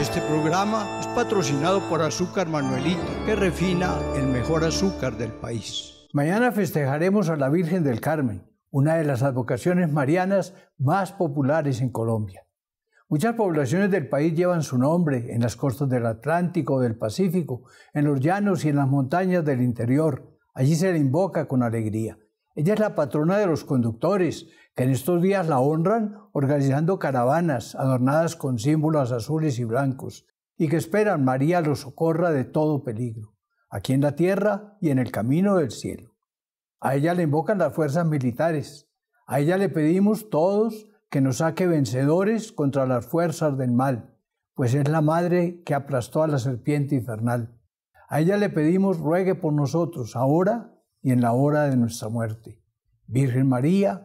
Este programa es patrocinado por Azúcar Manuelito, que refina el mejor azúcar del país. Mañana festejaremos a la Virgen del Carmen, una de las advocaciones marianas más populares en Colombia. Muchas poblaciones del país llevan su nombre en las costas del Atlántico, o del Pacífico, en los llanos y en las montañas del interior. Allí se la invoca con alegría. Ella es la patrona de los conductores, que en estos días la honran organizando caravanas adornadas con símbolos azules y blancos, y que esperan María los socorra de todo peligro, aquí en la tierra y en el camino del cielo. A ella le invocan las fuerzas militares, a ella le pedimos todos que nos saque vencedores contra las fuerzas del mal, pues es la madre que aplastó a la serpiente infernal. A ella le pedimos ruegue por nosotros ahora y en la hora de nuestra muerte. Virgen María,